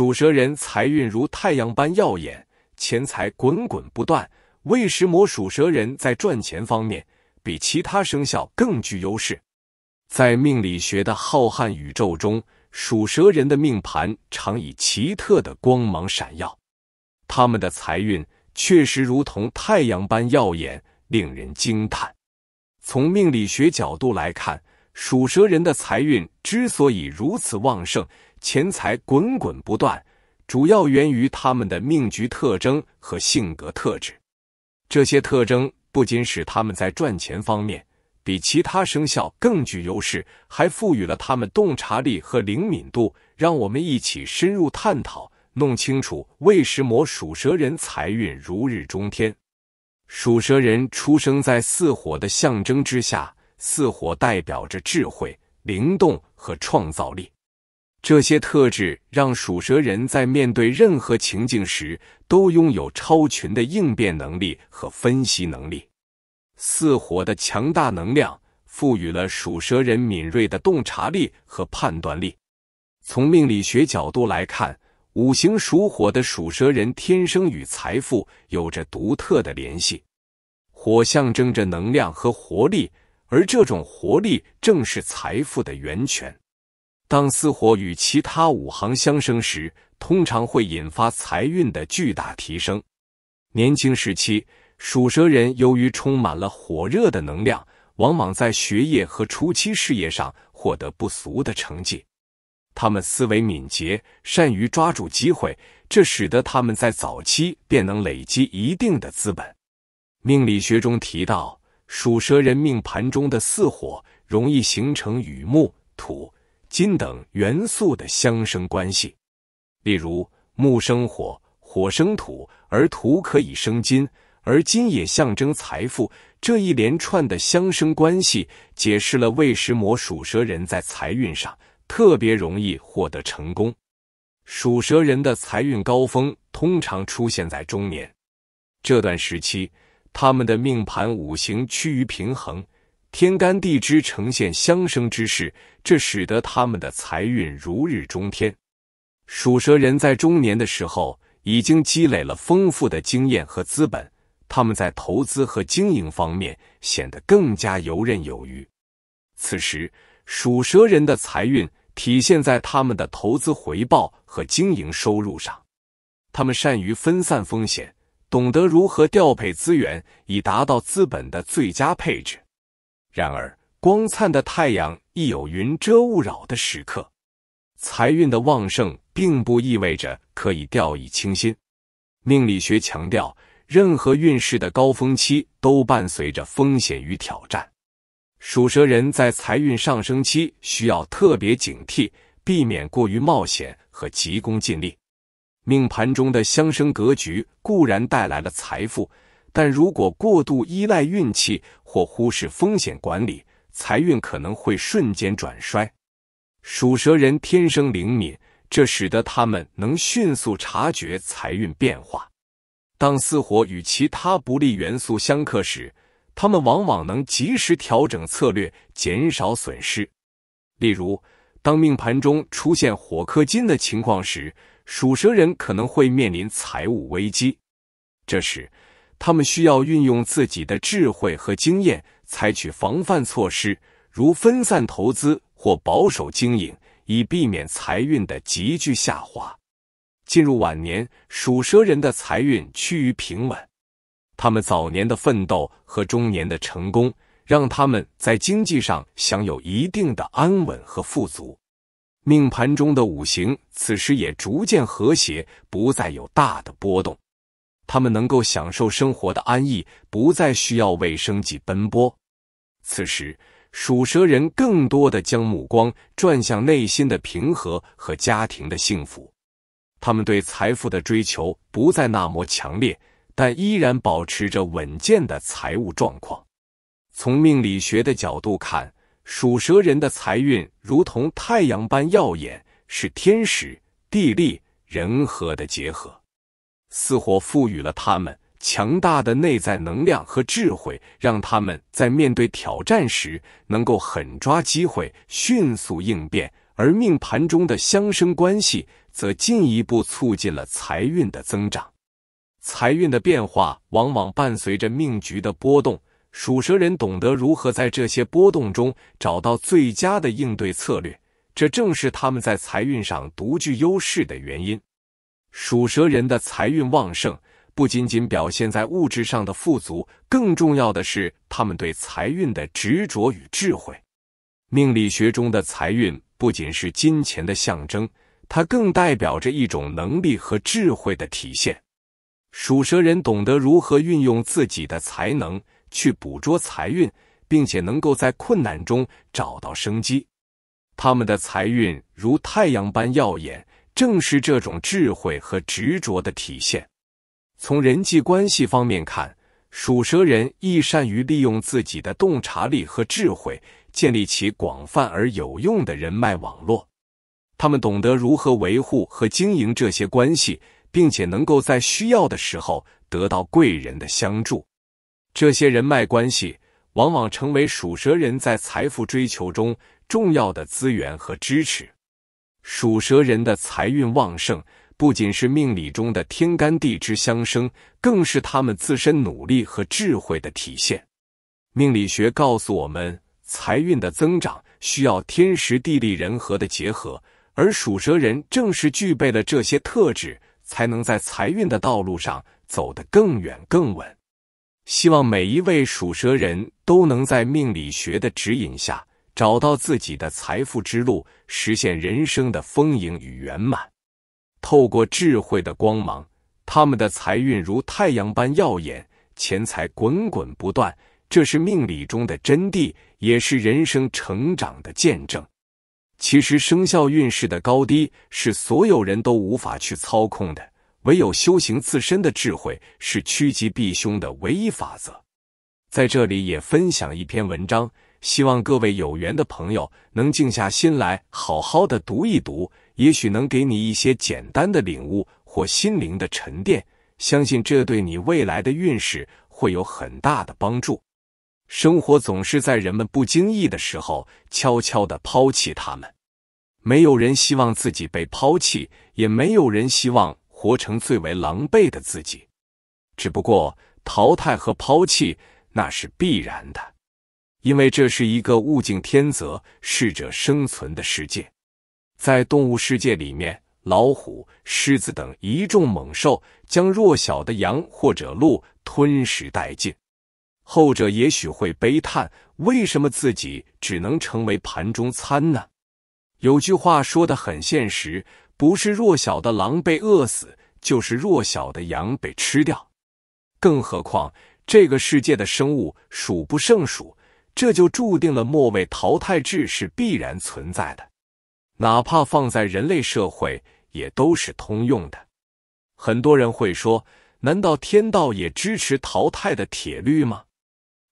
属蛇人财运如太阳般耀眼，钱财滚滚不断。未时么属蛇人在赚钱方面比其他生肖更具优势。在命理学的浩瀚宇宙中，属蛇人的命盘常以奇特的光芒闪耀，他们的财运确实如同太阳般耀眼，令人惊叹。从命理学角度来看，属蛇人的财运之所以如此旺盛。钱财滚滚不断，主要源于他们的命局特征和性格特质。这些特征不仅使他们在赚钱方面比其他生肖更具优势，还赋予了他们洞察力和灵敏度。让我们一起深入探讨，弄清楚为什魔属蛇人财运如日中天。属蛇人出生在四火的象征之下，四火代表着智慧、灵动和创造力。这些特质让属蛇人在面对任何情境时，都拥有超群的应变能力和分析能力。四火的强大能量赋予了属蛇人敏锐的洞察力和判断力。从命理学角度来看，五行属火的属蛇人天生与财富有着独特的联系。火象征着能量和活力，而这种活力正是财富的源泉。当巳火与其他五行相生时，通常会引发财运的巨大提升。年轻时期，属蛇人由于充满了火热的能量，往往在学业和初期事业上获得不俗的成绩。他们思维敏捷，善于抓住机会，这使得他们在早期便能累积一定的资本。命理学中提到，属蛇人命盘中的巳火容易形成与木、土。金等元素的相生关系，例如木生火，火生土，而土可以生金，而金也象征财富。这一连串的相生关系解释了未时魔属蛇人在财运上特别容易获得成功。属蛇人的财运高峰通常出现在中年这段时期，他们的命盘五行趋于平衡。天干地支呈现相生之势，这使得他们的财运如日中天。属蛇人在中年的时候已经积累了丰富的经验和资本，他们在投资和经营方面显得更加游刃有余。此时，属蛇人的财运体现在他们的投资回报和经营收入上。他们善于分散风险，懂得如何调配资源，以达到资本的最佳配置。然而，光灿的太阳亦有云遮雾绕的时刻。财运的旺盛并不意味着可以掉以轻心。命理学强调，任何运势的高峰期都伴随着风险与挑战。属蛇人在财运上升期需要特别警惕，避免过于冒险和急功近利。命盘中的相生格局固然带来了财富。但如果过度依赖运气或忽视风险管理，财运可能会瞬间转衰。属蛇人天生灵敏，这使得他们能迅速察觉财运变化。当巳火与其他不利元素相克时，他们往往能及时调整策略，减少损失。例如，当命盘中出现火克金的情况时，属蛇人可能会面临财务危机。这时，他们需要运用自己的智慧和经验，采取防范措施，如分散投资或保守经营，以避免财运的急剧下滑。进入晚年，属蛇人的财运趋于平稳，他们早年的奋斗和中年的成功，让他们在经济上享有一定的安稳和富足。命盘中的五行此时也逐渐和谐，不再有大的波动。他们能够享受生活的安逸，不再需要为生计奔波。此时，属蛇人更多的将目光转向内心的平和和家庭的幸福。他们对财富的追求不再那么强烈，但依然保持着稳健的财务状况。从命理学的角度看，属蛇人的财运如同太阳般耀眼，是天时、地利、人和的结合。似乎赋予了他们强大的内在能量和智慧，让他们在面对挑战时能够狠抓机会、迅速应变。而命盘中的相生关系，则进一步促进了财运的增长。财运的变化往往伴随着命局的波动，属蛇人懂得如何在这些波动中找到最佳的应对策略，这正是他们在财运上独具优势的原因。属蛇人的财运旺盛，不仅仅表现在物质上的富足，更重要的是他们对财运的执着与智慧。命理学中的财运不仅是金钱的象征，它更代表着一种能力和智慧的体现。属蛇人懂得如何运用自己的才能去捕捉财运，并且能够在困难中找到生机。他们的财运如太阳般耀眼。正是这种智慧和执着的体现。从人际关系方面看，属蛇人亦善于利用自己的洞察力和智慧，建立起广泛而有用的人脉网络。他们懂得如何维护和经营这些关系，并且能够在需要的时候得到贵人的相助。这些人脉关系往往成为属蛇人在财富追求中重要的资源和支持。属蛇人的财运旺盛，不仅是命理中的天干地支相生，更是他们自身努力和智慧的体现。命理学告诉我们，财运的增长需要天时地利人和的结合，而属蛇人正是具备了这些特质，才能在财运的道路上走得更远更稳。希望每一位属蛇人都能在命理学的指引下。找到自己的财富之路，实现人生的丰盈与圆满。透过智慧的光芒，他们的财运如太阳般耀眼，钱财滚滚不断。这是命理中的真谛，也是人生成长的见证。其实，生肖运势的高低是所有人都无法去操控的，唯有修行自身的智慧是趋吉避凶的唯一法则。在这里也分享一篇文章。希望各位有缘的朋友能静下心来，好好的读一读，也许能给你一些简单的领悟或心灵的沉淀。相信这对你未来的运势会有很大的帮助。生活总是在人们不经意的时候，悄悄的抛弃他们。没有人希望自己被抛弃，也没有人希望活成最为狼狈的自己。只不过淘汰和抛弃，那是必然的。因为这是一个物竞天择、适者生存的世界，在动物世界里面，老虎、狮子等一众猛兽将弱小的羊或者鹿吞食殆尽，后者也许会悲叹：为什么自己只能成为盘中餐呢？有句话说的很现实：不是弱小的狼被饿死，就是弱小的羊被吃掉。更何况，这个世界的生物数不胜数。这就注定了末位淘汰制是必然存在的，哪怕放在人类社会也都是通用的。很多人会说：“难道天道也支持淘汰的铁律吗？”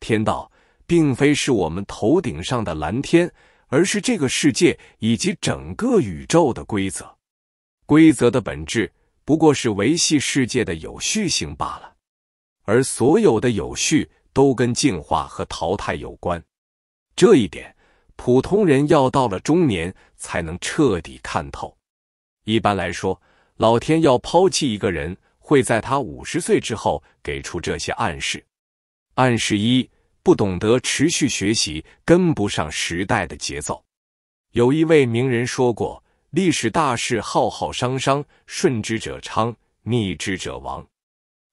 天道并非是我们头顶上的蓝天，而是这个世界以及整个宇宙的规则。规则的本质不过是维系世界的有序性罢了，而所有的有序。都跟进化和淘汰有关，这一点普通人要到了中年才能彻底看透。一般来说，老天要抛弃一个人，会在他五十岁之后给出这些暗示。暗示一：不懂得持续学习，跟不上时代的节奏。有一位名人说过：“历史大事浩浩汤汤，顺之者昌，逆之者亡。”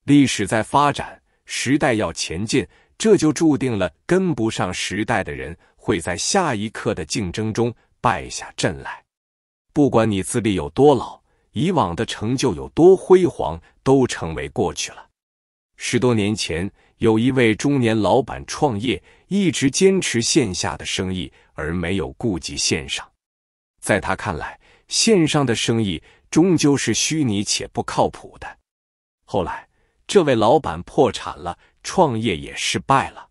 历史在发展。时代要前进，这就注定了跟不上时代的人会在下一刻的竞争中败下阵来。不管你资历有多老，以往的成就有多辉煌，都成为过去了。十多年前，有一位中年老板创业，一直坚持线下的生意，而没有顾及线上。在他看来，线上的生意终究是虚拟且不靠谱的。后来，这位老板破产了，创业也失败了。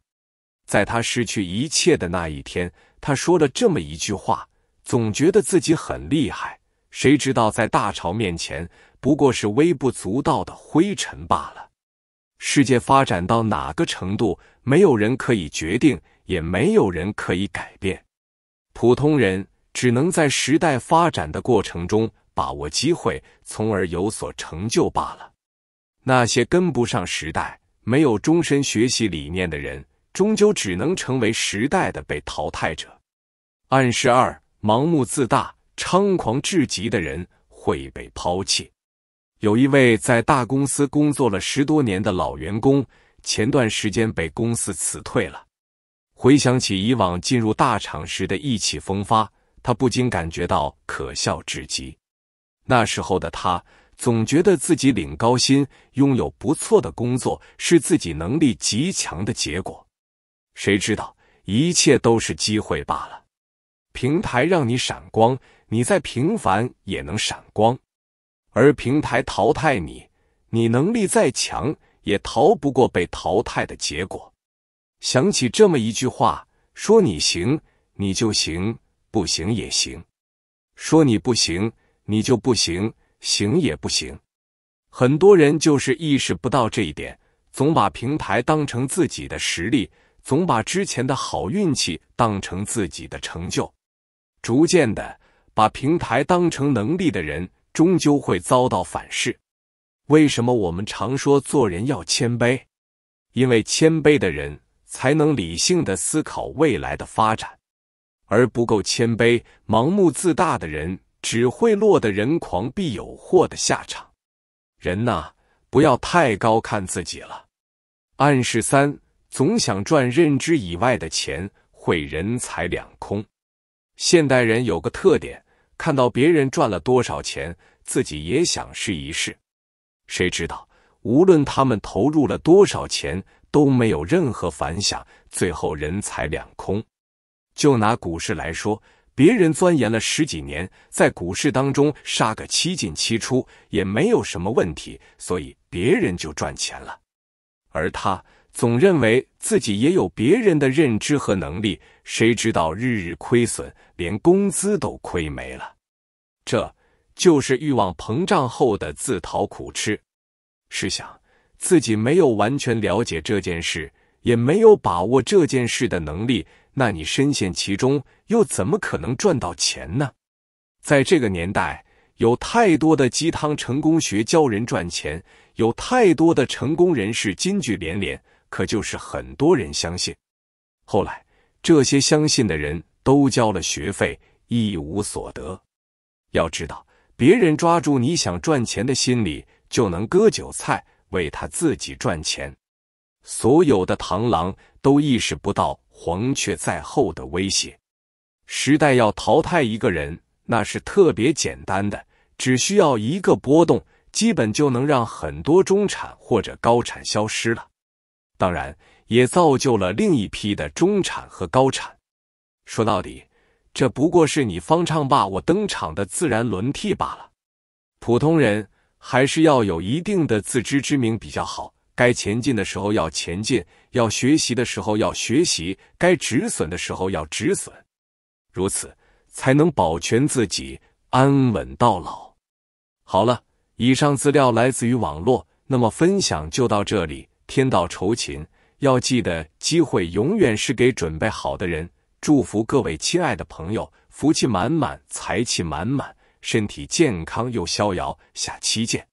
在他失去一切的那一天，他说了这么一句话：“总觉得自己很厉害，谁知道在大潮面前不过是微不足道的灰尘罢了。”世界发展到哪个程度，没有人可以决定，也没有人可以改变。普通人只能在时代发展的过程中把握机会，从而有所成就罢了。那些跟不上时代、没有终身学习理念的人，终究只能成为时代的被淘汰者。暗示二：盲目自大、猖狂至极的人会被抛弃。有一位在大公司工作了十多年的老员工，前段时间被公司辞退了。回想起以往进入大厂时的意气风发，他不禁感觉到可笑至极。那时候的他。总觉得自己领高薪，拥有不错的工作，是自己能力极强的结果。谁知道一切都是机会罢了。平台让你闪光，你再平凡也能闪光；而平台淘汰你，你能力再强也逃不过被淘汰的结果。想起这么一句话：说你行，你就行；不行也行。说你不行，你就不行。行也不行，很多人就是意识不到这一点，总把平台当成自己的实力，总把之前的好运气当成自己的成就。逐渐的，把平台当成能力的人，终究会遭到反噬。为什么我们常说做人要谦卑？因为谦卑的人才能理性的思考未来的发展，而不够谦卑、盲目自大的人。只会落得人狂必有祸的下场。人呐，不要太高看自己了。暗示三：总想赚认知以外的钱，会人财两空。现代人有个特点，看到别人赚了多少钱，自己也想试一试。谁知道，无论他们投入了多少钱，都没有任何反响，最后人财两空。就拿股市来说。别人钻研了十几年，在股市当中杀个七进七出也没有什么问题，所以别人就赚钱了。而他总认为自己也有别人的认知和能力，谁知道日日亏损，连工资都亏没了。这就是欲望膨胀后的自讨苦吃。试想，自己没有完全了解这件事，也没有把握这件事的能力。那你深陷其中，又怎么可能赚到钱呢？在这个年代，有太多的鸡汤成功学教人赚钱，有太多的成功人士金句连连，可就是很多人相信。后来，这些相信的人都交了学费，一无所得。要知道，别人抓住你想赚钱的心理，就能割韭菜，为他自己赚钱。所有的螳螂都意识不到。黄雀在后的威胁，时代要淘汰一个人，那是特别简单的，只需要一个波动，基本就能让很多中产或者高产消失了。当然，也造就了另一批的中产和高产。说到底，这不过是你方唱罢我登场的自然轮替罢了。普通人还是要有一定的自知之明比较好。该前进的时候要前进，要学习的时候要学习，该止损的时候要止损，如此才能保全自己，安稳到老。好了，以上资料来自于网络，那么分享就到这里。天道酬勤，要记得机会永远是给准备好的人。祝福各位亲爱的朋友，福气满满，财气满满，身体健康又逍遥。下期见。